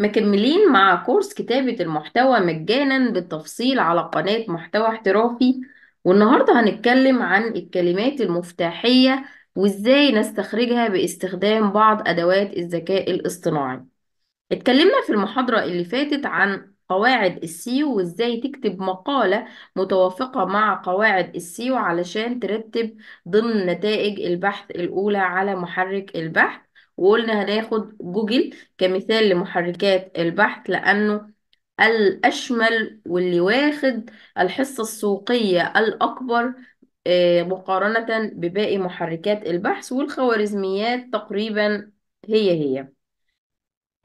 مكملين مع كورس كتابة المحتوى مجانا بالتفصيل على قناة محتوى احترافي والنهاردة هنتكلم عن الكلمات المفتاحية وازاي نستخرجها باستخدام بعض أدوات الذكاء الاصطناعي اتكلمنا في المحاضرة اللي فاتت عن قواعد السيو وازاي تكتب مقالة متوافقة مع قواعد السيو علشان ترتب ضمن نتائج البحث الأولى على محرك البحث وقلنا هناخد جوجل كمثال لمحركات البحث لأنه الأشمل واللي واخد الحصة السوقية الأكبر آه، مقارنة بباقي محركات البحث والخوارزميات تقريبا هي هي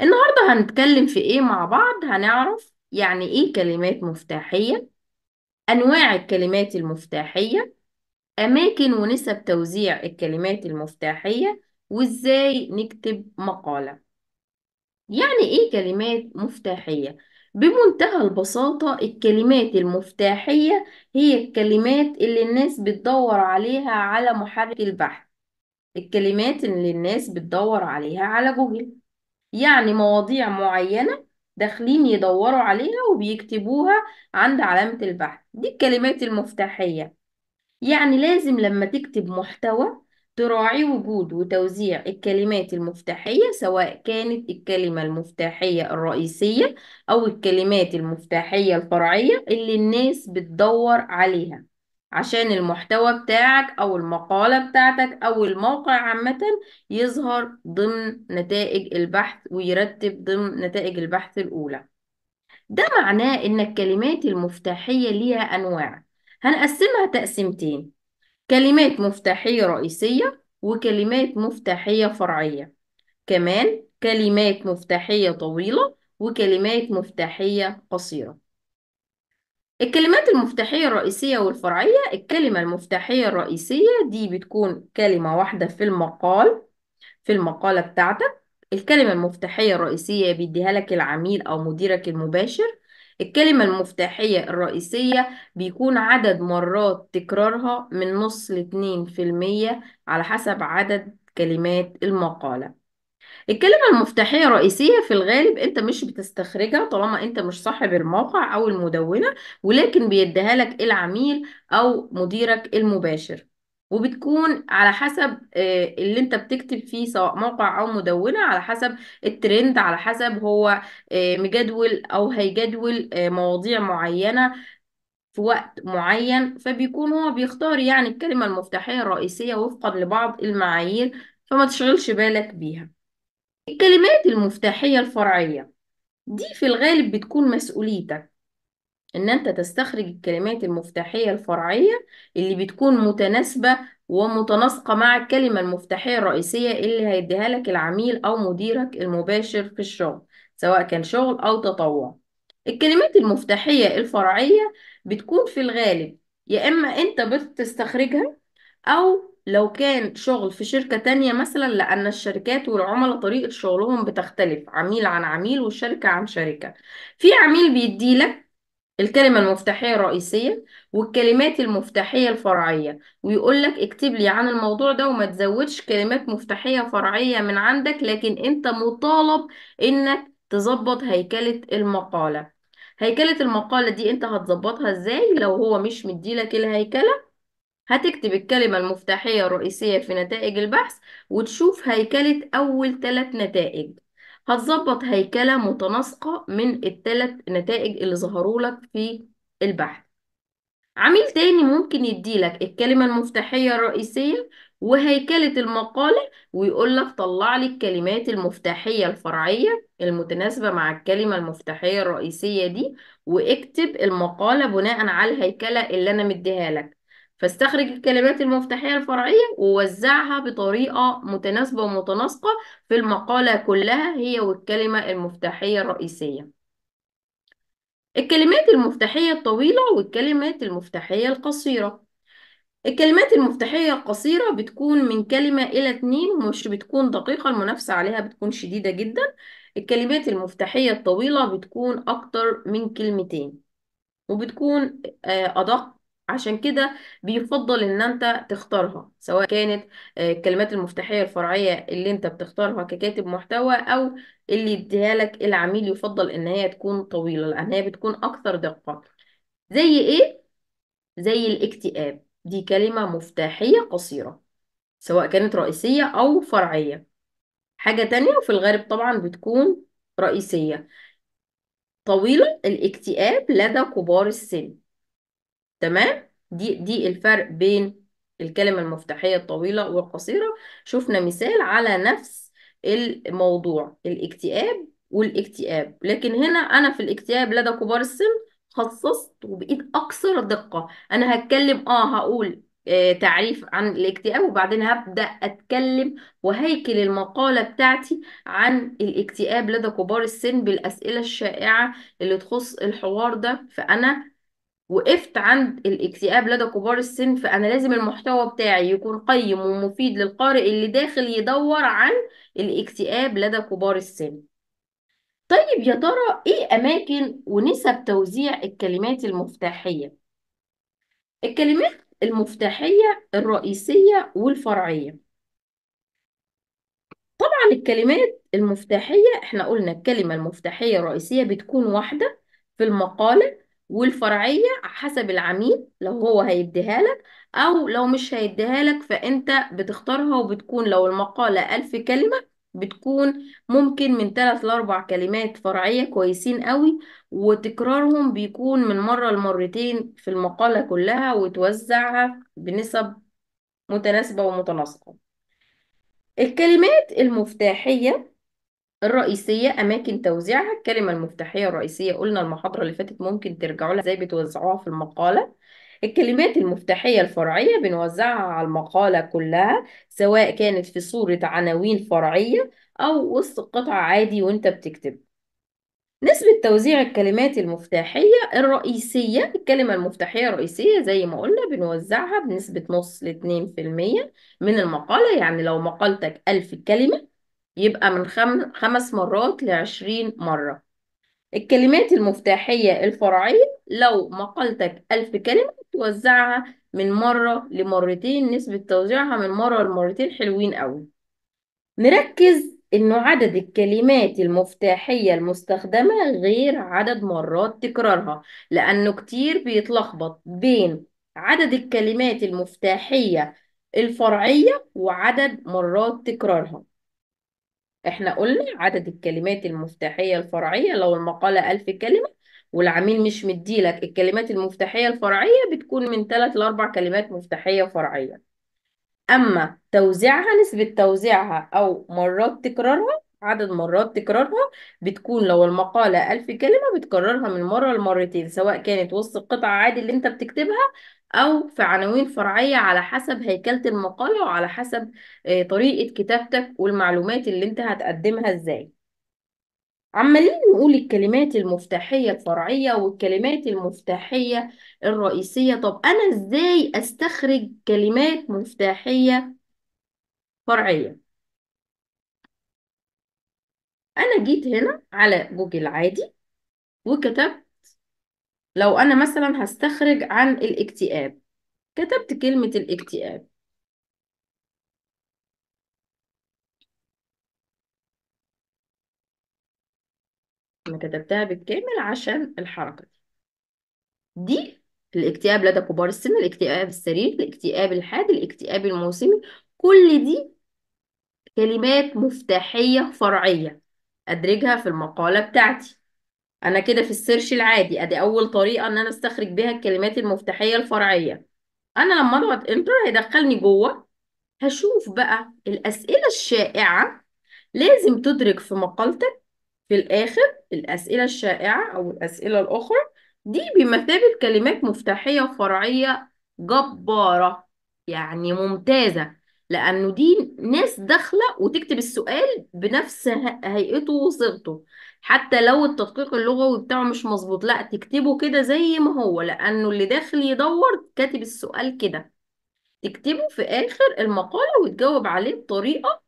النهاردة هنتكلم في إيه مع بعض هنعرف يعني إيه كلمات مفتاحية أنواع الكلمات المفتاحية أماكن ونسب توزيع الكلمات المفتاحية وإزاي نكتب مقالة يعني إيه كلمات مفتاحية؟ بمنتهى البساطة الكلمات المفتاحية هي الكلمات اللي الناس بتدور عليها على محرك البحث الكلمات اللي الناس بتدور عليها على جوجل يعني مواضيع معينة داخلين يدوروا عليها وبيكتبوها عند علامة البحث دي الكلمات المفتاحية يعني لازم لما تكتب محتوى تراعي وجود وتوزيع الكلمات المفتاحية سواء كانت الكلمة المفتاحية الرئيسية أو الكلمات المفتاحية الفرعية اللي الناس بتدور عليها عشان المحتوى بتاعك أو المقالة بتاعتك أو الموقع عامة يظهر ضمن نتائج البحث ويرتب ضمن نتائج البحث الأولى ده معناه إن الكلمات المفتاحية ليها أنواع هنقسمها تقسيمتين كلمات مفتاحية رئيسية وكلمات مفتاحية فرعية كمان كلمات مفتاحية طويلة وكلمات مفتاحية قصيرة الكلمات المفتاحية الرئيسية والفرعية الكلمة المفتاحية الرئيسية دي بتكون كلمة واحدة في المقال في المقالة بتاعتك الكلمة المفتاحية الرئيسية بيديها لك العميل أو مديرك المباشر الكلمة المفتاحية الرئيسية بيكون عدد مرات تكرارها من نص لاتنين في المية على حسب عدد كلمات المقالة الكلمة المفتاحية الرئيسية في الغالب انت مش بتستخرجها طالما انت مش صاحب الموقع او المدونة ولكن بيديها لك العميل او مديرك المباشر وبتكون على حسب آه، اللي انت بتكتب فيه سواء موقع او مدونة على حسب الترند على حسب هو آه، مجدول او هيجدول آه، مواضيع معينة في وقت معين فبيكون هو بيختار يعني الكلمة المفتاحية الرئيسية وفقا لبعض المعايير فما تشغلش بالك بيها الكلمات المفتاحية الفرعية دي في الغالب بتكون مسؤوليتك ان انت تستخرج الكلمات المفتاحية الفرعية اللي بتكون متناسبة ومتناسقة مع الكلمة المفتاحية الرئيسية اللي هيديها لك العميل او مديرك المباشر في الشغل سواء كان شغل او تطوع الكلمات المفتاحية الفرعية بتكون في الغالب يا اما انت بتستخرجها او لو كان شغل في شركة تانية مثلا لأن الشركات والعملاء طريقة شغلهم بتختلف عميل عن عميل وشركة عن شركة في عميل بيديلك الكلمة المفتاحية الرئيسية والكلمات المفتاحية الفرعية ويقول لك اكتب لي عن الموضوع ده وما تزودش كلمات مفتاحية فرعية من عندك لكن انت مطالب انك تظبط هيكلة المقالة هيكلة المقالة دي انت هتظبطها ازاي لو هو مش مديلك الهيكلة هتكتب الكلمة المفتاحية الرئيسية في نتائج البحث وتشوف هيكلة أول ثلاث نتائج هتظبط هيكلة متناسقة من الثلاث نتائج اللي ظهروا لك في البحث عميل تاني ممكن يديلك الكلمة المفتاحية الرئيسية وهيكلة المقالة ويقولك طلع لي الكلمات المفتاحية الفرعية المتناسبة مع الكلمة المفتاحية الرئيسية دي واكتب المقالة بناء على الهيكلة اللي أنا مديها لك فاستخرج الكلمات المفتاحية الفرعية ووزعها بطريقة متناسبة ومتناسقة في المقالة كلها هي والكلمة المفتاحية الرئيسية الكلمات المفتاحية الطويلة والكلمات المفتاحية القصيرة الكلمات المفتاحية القصيرة بتكون من كلمة إلى اتنين ومش بتكون دقيقة المنافسة عليها بتكون شديدة جدا الكلمات المفتاحية الطويلة بتكون أكتر من كلمتين وبتكون آه، أدق عشان كده بيفضل ان انت تختارها سواء كانت آه، الكلمات المفتاحية الفرعية اللي انت بتختارها ككاتب محتوى او اللي يديها لك العميل يفضل ان هي تكون طويلة لان هي بتكون اكثر دقة زي ايه؟ زي الاكتئاب دي كلمة مفتاحية قصيرة سواء كانت رئيسية او فرعية حاجة تانية وفي الغالب طبعا بتكون رئيسية طويلة الاكتئاب لدى كبار السن تمام دي دي الفرق بين الكلمة المفتاحية الطويلة والقصيرة شفنا مثال على نفس الموضوع الاكتئاب والاكتئاب لكن هنا أنا في الاكتئاب لدى كبار السن خصصت وبقيت أكثر دقة أنا هتكلم آه هقول آه، تعريف عن الاكتئاب وبعدين هبدأ أتكلم وهيكل المقالة بتاعتي عن الاكتئاب لدى كبار السن بالأسئلة الشائعة اللي تخص الحوار ده فأنا وقفت عند الاكتئاب لدى كبار السن فأنا لازم المحتوى بتاعي يكون قيم ومفيد للقارئ اللي داخل يدور عن الاكتئاب لدى كبار السن طيب يا ترى إيه أماكن ونسب توزيع الكلمات المفتاحية؟ الكلمات المفتاحية الرئيسية والفرعية طبعا الكلمات المفتاحية احنا قلنا الكلمة المفتاحية الرئيسية بتكون واحدة في المقالة والفرعية حسب العميل لو هو هيديها لك أو لو مش هيديها لك فأنت بتختارها وبتكون لو المقالة ألف كلمة بتكون ممكن من ثلاث لأربع كلمات فرعية كويسين قوي وتكرارهم بيكون من مرة لمرتين في المقالة كلها وتوزعها بنسب متناسبة ومتناسقة الكلمات المفتاحية الرئيسية أماكن توزيعها الكلمة المفتاحية الرئيسية قلنا المحاضرة اللي فاتت ممكن ترجعوا لها ازاي بتوزعوها في المقالة الكلمات المفتاحية الفرعية بنوزعها على المقالة كلها سواء كانت في صورة عناوين فرعية أو وسط قطع عادي وانت بتكتب نسبة توزيع الكلمات المفتاحية الرئيسية الكلمة المفتاحية الرئيسية زي ما قلنا بنوزعها بنسبة نص لاتنين في المية من المقالة يعني لو مقالتك ألف كلمة يبقى من خم... خمس مرات لعشرين مرة الكلمات المفتاحية الفرعية لو مقالتك ألف كلمة توزعها من مرة لمرتين نسبة توزيعها من مرة لمرتين حلوين أوي نركز إنه عدد الكلمات المفتاحية المستخدمة غير عدد مرات تكرارها لأنه كتير بيتلخبط بين عدد الكلمات المفتاحية الفرعية وعدد مرات تكرارها احنا قلنا عدد الكلمات المفتاحية الفرعية لو المقالة ألف كلمة والعميل مش مديلك الكلمات المفتاحية الفرعية بتكون من ثلاث لأربع كلمات مفتاحية فرعية أما توزيعها نسبة توزيعها أو مرات تكرارها عدد مرات تكرارها بتكون لو المقالة ألف كلمة بتكررها من مرة لمرتين سواء كانت وسط القطعة عادي اللي انت بتكتبها أو في عناوين فرعية على حسب هيكلة المقالة وعلى حسب آه، طريقة كتابتك والمعلومات اللي انت هتقدمها ازاي عمالين نقول الكلمات المفتاحية الفرعية والكلمات المفتاحية الرئيسية طب أنا إزاي أستخرج كلمات مفتاحية فرعية انا جيت هنا على جوجل عادي وكتبت لو انا مثلا هستخرج عن الاكتئاب كتبت كلمة الاكتئاب انا كتبتها بالكامل عشان الحركة دي دي الاكتئاب لدى كبار السن الاكتئاب السريع الاكتئاب الحاد الاكتئاب الموسمي كل دي كلمات مفتاحية فرعية أدرجها في المقالة بتاعتي أنا كده في السيرش العادي أدي أول طريقة إن أنا أستخرج بيها الكلمات المفتاحية الفرعية أنا لما أضغط إنتر هيدخلني جوه هشوف بقى الأسئلة الشائعة لازم تدرج في مقالتك في الآخر الأسئلة الشائعة أو الأسئلة الأخرى دي بمثابة كلمات مفتاحية فرعية جبارة يعني ممتازة لأنه دي ناس داخلة وتكتب السؤال بنفس هيئته وصيغته حتى لو التدقيق اللغوي بتاعه مش مظبوط لا تكتبه كده زي ما هو لأنه اللي داخل يدور كاتب السؤال كده تكتبه في آخر المقالة وتجاوب عليه بطريقة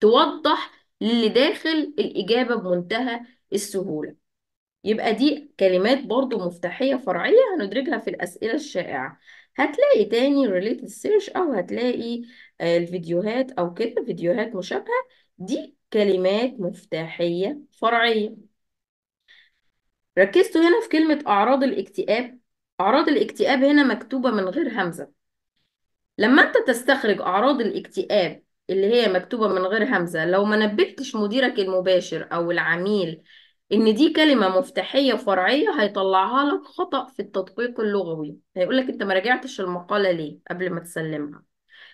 توضح للي داخل الإجابة بمنتهى السهولة يبقى دي كلمات برضو مفتاحية فرعية هندرجها في الأسئلة الشائعة هتلاقي تاني related search او هتلاقي آه، الفيديوهات او كده فيديوهات مشابهة دي كلمات مفتاحية فرعية ركزتوا هنا في كلمة اعراض الاكتئاب اعراض الاكتئاب هنا مكتوبة من غير همزة لما انت تستخرج اعراض الاكتئاب اللي هي مكتوبة من غير همزة لو ما نبهتش مديرك المباشر او العميل ان دي كلمه مفتاحيه فرعيه هيطلعها لك خطا في التدقيق اللغوي هيقول لك انت ما راجعتش المقاله ليه قبل ما تسلمها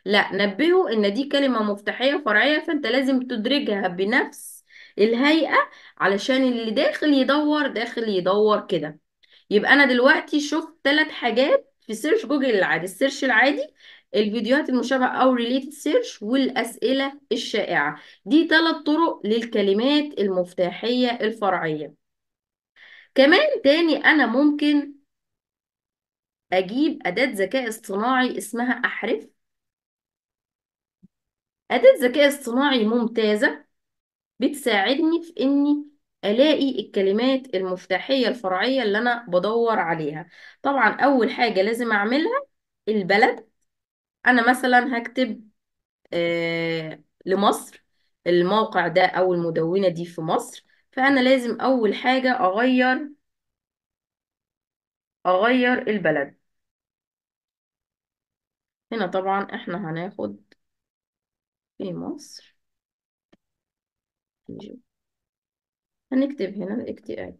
لا نبهه ان دي كلمه مفتاحيه فرعيه فانت لازم تدرجها بنفس الهيئه علشان اللي داخل يدور داخل يدور كده يبقى انا دلوقتي شفت ثلاث حاجات في سيرش جوجل العادي السيرش العادي الفيديوهات المشابهة أو related search والأسئلة الشائعة دي ثلاث طرق للكلمات المفتاحية الفرعية كمان تاني أنا ممكن أجيب أداة ذكاء اصطناعي اسمها أحرف أداة ذكاء اصطناعي ممتازة بتساعدني في إني الاقي الكلمات المفتاحيه الفرعيه اللي انا بدور عليها طبعا اول حاجه لازم اعملها البلد انا مثلا هكتب آه، لمصر الموقع ده او المدونة دي في مصر فانا لازم اول حاجة اغير اغير البلد هنا طبعا احنا هناخد في مصر هنكتب هنا الاكتئاب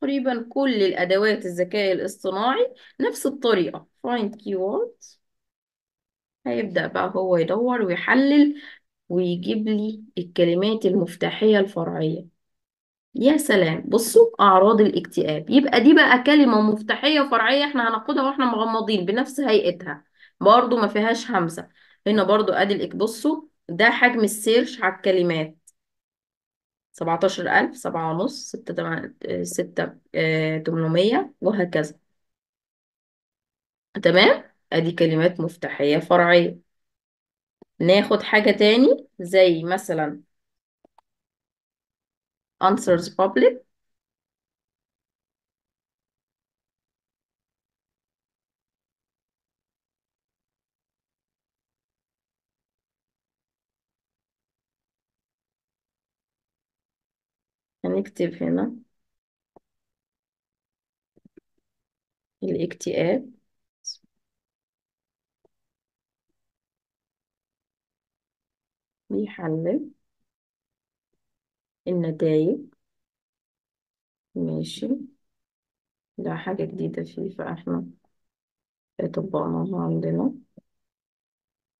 تقريبا كل الأدوات الذكاء الاصطناعي نفس الطريقة find keywords هيبدأ بقى هو يدور ويحلل ويجيب لي الكلمات المفتاحية الفرعية يا سلام بصوا أعراض الاكتئاب يبقى دي بقى كلمة مفتاحية فرعية احنا هناخدها واحنا مغمضين بنفس هيئتها برضو ما فيهاش همزة هنا برضو ادي بصوا ده حجم السيرش على الكلمات سبعتاشر ألف سبعة ونص ستة تمن آه، ستة آه، تمنمية وهكذا تمام أدي كلمات مفتاحية فرعية ناخد حاجة تاني زي مثلا answers public هنكتب هنا نعم. الاكتئاب بيحلل النتائج ماشي ده حاجة جديدة فيه فاحنا طبقناها عندنا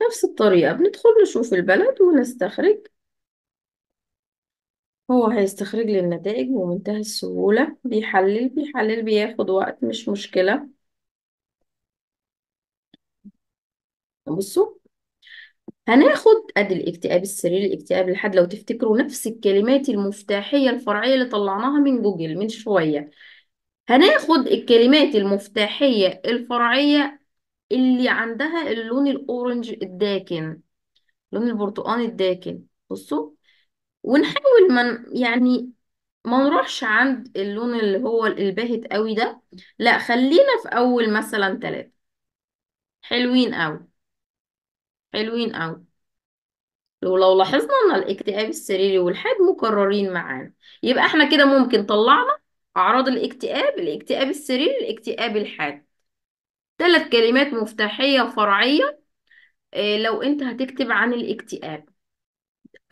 نفس الطريقة بندخل نشوف البلد ونستخرج هو هيستخرج لي النتائج بمنتهى السهولة بيحلل بيحلل بياخد وقت مش مشكلة بصوا هناخد ادي الاكتئاب السريري الاكتئاب لحد لو تفتكروا نفس الكلمات المفتاحية الفرعية اللي طلعناها من جوجل من شوية هناخد الكلمات المفتاحية الفرعية اللي عندها اللون الأورنج الداكن لون البرتقاني الداكن بصوا ونحاول من يعني ما نروحش عند اللون اللي هو الباهت قوي ده لا خلينا في اول مثلا ثلاثة حلوين قوي حلوين قوي لو لو لاحظنا ان الاكتئاب السريري والحاد مكررين معانا يبقى احنا كده ممكن طلعنا اعراض الاكتئاب الاكتئاب السريري الاكتئاب الحاد ثلاث كلمات مفتاحية فرعية آه، لو انت هتكتب عن الاكتئاب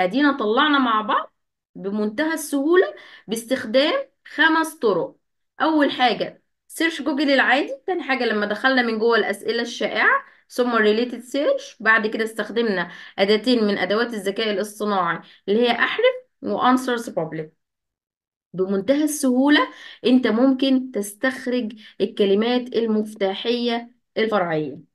ادينا طلعنا مع بعض بمنتهى السهولة باستخدام خمس طرق اول حاجة سيرش جوجل العادي تاني حاجة لما دخلنا من جوه الاسئلة الشائعة ثم related search بعد كده استخدمنا اداتين من ادوات الذكاء الاصطناعي اللي هي احرف وانسرز problem بمنتهى السهولة انت ممكن تستخرج الكلمات المفتاحية الفرعية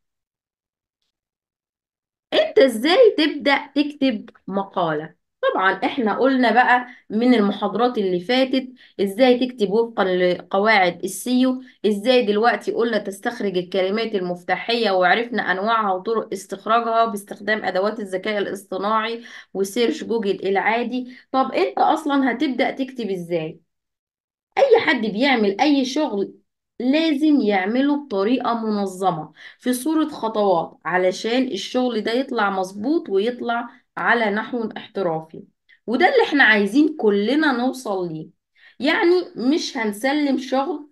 انت ازاي تبدأ تكتب مقالة طبعا احنا قلنا بقى من المحاضرات اللي فاتت ازاي تكتب وفقا لقواعد السيو ازاي دلوقتي قلنا تستخرج الكلمات المفتاحية وعرفنا انواعها وطرق استخراجها باستخدام ادوات الذكاء الاصطناعي وسيرش جوجل العادي طب انت اصلا هتبدأ تكتب ازاي اي حد بيعمل اي شغل لازم يعمله بطريقة منظمة في صورة خطوات علشان الشغل ده يطلع مظبوط ويطلع على نحو احترافي وده اللي احنا عايزين كلنا نوصل ليه يعني مش هنسلم شغل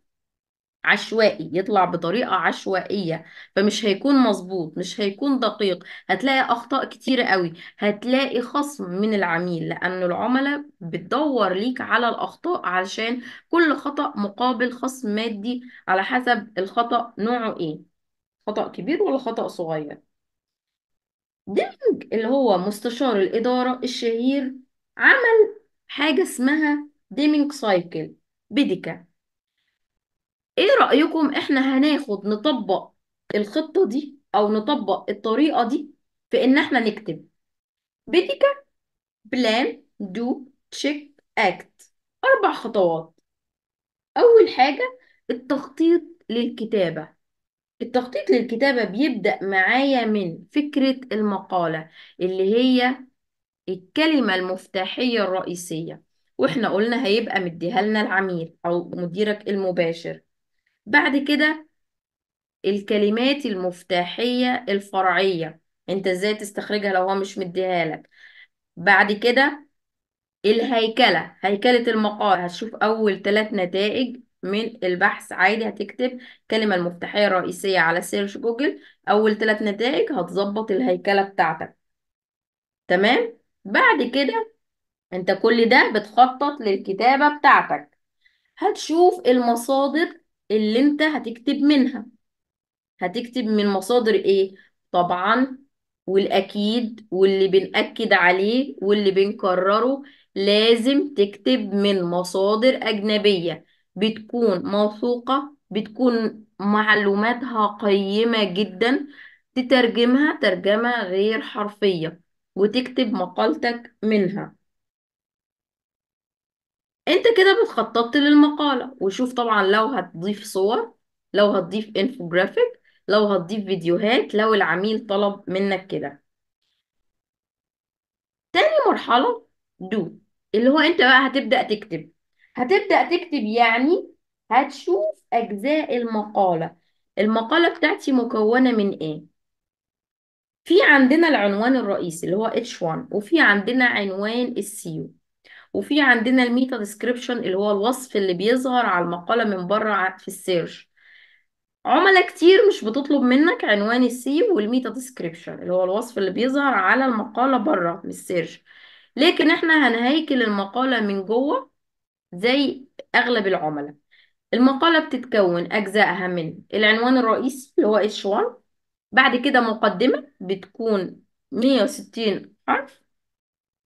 عشوائي يطلع بطريقة عشوائية فمش هيكون مظبوط مش هيكون دقيق هتلاقي أخطاء كتيرة قوي هتلاقي خصم من العميل لأن العملاء بتدور ليك على الأخطاء علشان كل خطأ مقابل خصم مادي على حسب الخطأ نوعه إيه خطأ كبير ولا خطأ صغير ديمينج اللي هو مستشار الإدارة الشهير عمل حاجة اسمها ديمينج سايكل بيديكا ايه رأيكم احنا هناخد نطبق الخطة دي او نطبق الطريقة دي في ان احنا نكتب بيتيكا بلان دو تشيك اكت اربع خطوات اول حاجة التخطيط للكتابة التخطيط للكتابة بيبدأ معايا من فكرة المقالة اللي هي الكلمة المفتاحية الرئيسية واحنا قلنا هيبقى مديها لنا العميل او مديرك المباشر بعد كده الكلمات المفتاحية الفرعية انت ازاي تستخرجها لو هو مش مديها لك بعد كده الهيكلة هيكلة المقال هتشوف أول ثلاث نتائج من البحث عادي هتكتب كلمة المفتاحية الرئيسية على سيرش جوجل أول ثلاث نتائج هتظبط الهيكلة بتاعتك تمام بعد كده انت كل ده بتخطط للكتابة بتاعتك هتشوف المصادر اللي انت هتكتب منها هتكتب من مصادر ايه طبعا والاكيد واللي بنأكد عليه واللي بنكرره لازم تكتب من مصادر أجنبية بتكون موثوقة بتكون معلوماتها قيمة جدا تترجمها ترجمة غير حرفية وتكتب مقالتك منها انت كده بتخططت للمقالة وشوف طبعا لو هتضيف صور لو هتضيف انفوجرافيك لو هتضيف فيديوهات لو العميل طلب منك كده تاني مرحلة دو اللي هو انت بقى هتبدأ تكتب هتبدأ تكتب يعني هتشوف أجزاء المقالة المقالة بتاعتي مكونة من ايه في عندنا العنوان الرئيسي اللي هو H1 وفي عندنا عنوان السيو وفي عندنا الميتا ديسكريبشن اللي هو الوصف اللي بيظهر على المقالة من بره في السيرش عملاء كتير مش بتطلب منك عنوان السي والميتا ديسكريبشن اللي هو الوصف اللي بيظهر على المقالة بره من السيرش لكن احنا هنهيكل المقالة من جوه زي اغلب العملاء المقالة بتتكون اجزائها من العنوان الرئيسي اللي هو H1 بعد كده مقدمة بتكون 160 حرف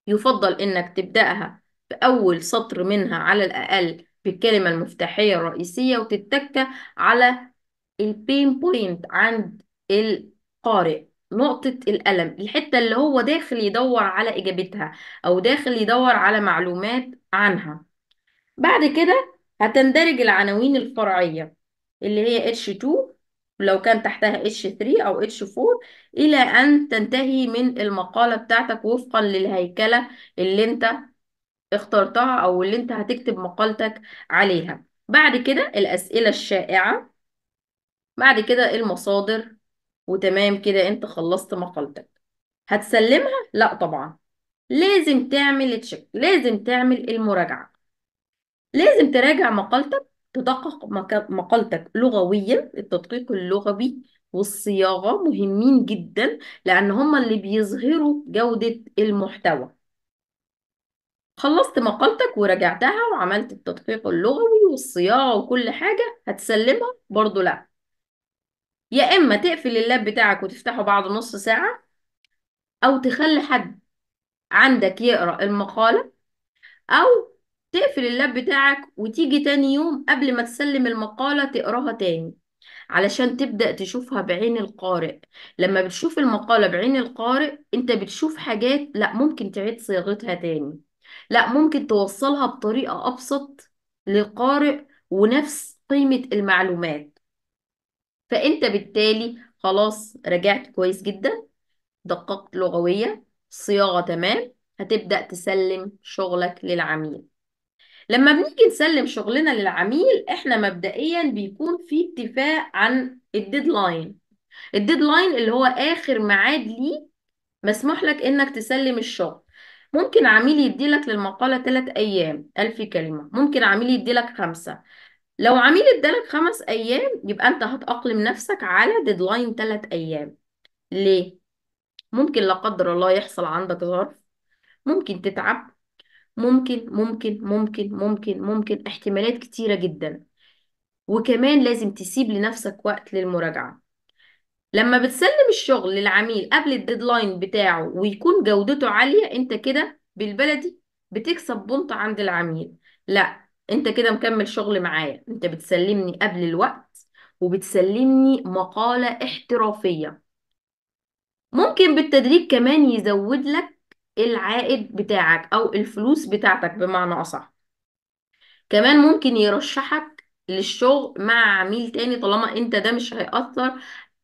يفضل انك تبدأها في أول سطر منها على الأقل بالكلمة المفتاحية الرئيسية وتتكة على البين بوينت عند القارئ نقطة الألم الحتة اللي هو داخل يدور على إجابتها أو داخل يدور على معلومات عنها بعد كده هتندرج العناوين الفرعية اللي هي H2 لو كان تحتها H3 أو H4 إلى أن تنتهي من المقالة بتاعتك وفقا للهيكلة اللي أنت اخترتها او اللي انت هتكتب مقالتك عليها بعد كده الاسئله الشائعه بعد كده المصادر وتمام كده انت خلصت مقالتك هتسلمها لا طبعا لازم تعمل تشيك لازم تعمل المراجعه لازم تراجع مقالتك تدقق مقالتك لغويا التدقيق اللغوي والصياغه مهمين جدا لان هما اللي بيظهروا جوده المحتوى خلصت مقالتك وراجعتها وعملت التدقيق اللغوي والصياغة وكل حاجة هتسلمها برضو لأ يا إما تقفل اللاب بتاعك وتفتحه بعد نص ساعة أو تخلي حد عندك يقرأ المقالة أو تقفل اللاب بتاعك وتيجي تاني يوم قبل ما تسلم المقالة تقراها تاني علشان تبدأ تشوفها بعين القارئ لما بتشوف المقالة بعين القارئ انت بتشوف حاجات لا ممكن تعيد صياغتها تاني لا ممكن توصلها بطريقة أبسط للقارئ ونفس قيمة المعلومات فأنت بالتالي خلاص رجعت كويس جدا دققت لغوية صياغة تمام هتبدأ تسلم شغلك للعميل لما بنيجي نسلم شغلنا للعميل احنا مبدئيا بيكون في اتفاق عن الديدلاين الديدلاين اللي هو آخر ميعاد ليه مسموح لك انك تسلم الشغل ممكن عميل يديلك للمقالة تلات أيام ألف كلمة ممكن عميل يديلك خمسة لو عميل ادالك خمس أيام يبقى أنت هتأقلم نفسك على ديدلاين تلات أيام ليه؟ ممكن لا قدر الله يحصل عندك ظرف ممكن تتعب ممكن ممكن ممكن ممكن ممكن احتمالات كتيرة جدا وكمان لازم تسيب لنفسك وقت للمراجعة لما بتسلم الشغل للعميل قبل الديدلاين بتاعه ويكون جودته عالية انت كده بالبلدي بتكسب بنط عند العميل لا انت كده مكمل شغل معايا انت بتسلمني قبل الوقت وبتسلمني مقالة احترافية ممكن بالتدريج كمان يزود لك العائد بتاعك او الفلوس بتاعتك بمعنى اصح كمان ممكن يرشحك للشغل مع عميل تاني طالما انت ده مش هيأثر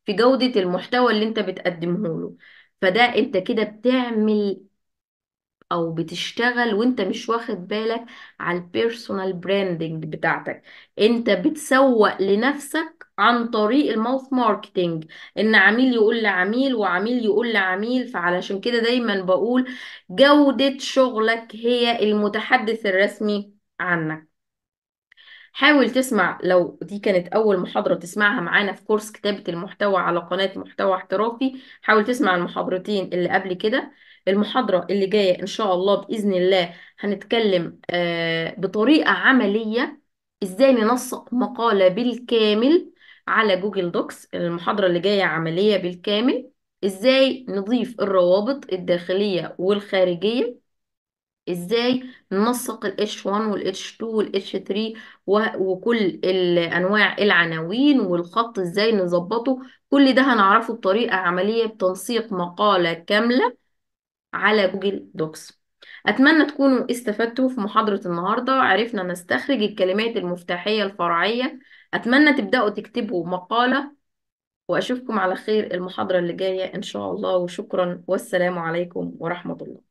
في جودة المحتوى اللي انت بتقدمه له فده انت كده بتعمل او بتشتغل وانت مش واخد بالك على البيرسونال براندنج بتاعتك انت بتسوق لنفسك عن طريق الماوث ماركتينج ان عميل يقول لعميل وعميل يقول لعميل فعلشان كده دايما بقول جودة شغلك هي المتحدث الرسمي عنك حاول تسمع لو دي كانت أول محاضرة تسمعها معانا في كورس كتابة المحتوى على قناة محتوى احترافي حاول تسمع المحاضرتين اللي قبل كده المحاضرة اللي جاية إن شاء الله بإذن الله هنتكلم آه، بطريقة عملية إزاي ننسق مقالة بالكامل على جوجل دوكس المحاضرة اللي جاية عملية بالكامل إزاي نضيف الروابط الداخلية والخارجية ازاي ننسق ال H1 وال H2 وال H3 و- وكل ال- انواع العناوين والخط ازاي نظبطه كل ده هنعرفه بطريقة عملية بتنسيق مقالة كاملة على جوجل دوكس أتمنى تكونوا استفدتوا في محاضرة النهاردة عرفنا نستخرج الكلمات المفتاحية الفرعية أتمنى تبدأوا تكتبوا مقالة وأشوفكم على خير المحاضرة اللي جاية إن شاء الله وشكرا والسلام عليكم ورحمة الله